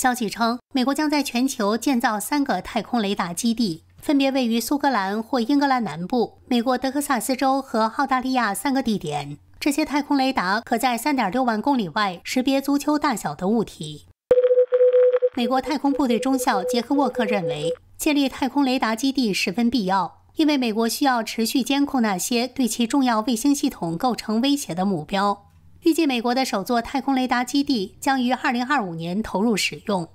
消息称，美国将在全球建造三个太空雷达基地，分别位于苏格兰或英格兰南部、美国德克萨斯州和澳大利亚三个地点。这些太空雷达可在3.6万公里外识别足球大小的物体。美国太空部队中校杰克沃克认为，建立太空雷达基地十分必要，因为美国需要持续监控那些对其重要卫星系统构成威胁的目标。预计美国的首座太空雷达基地将于二零二五年投入使用。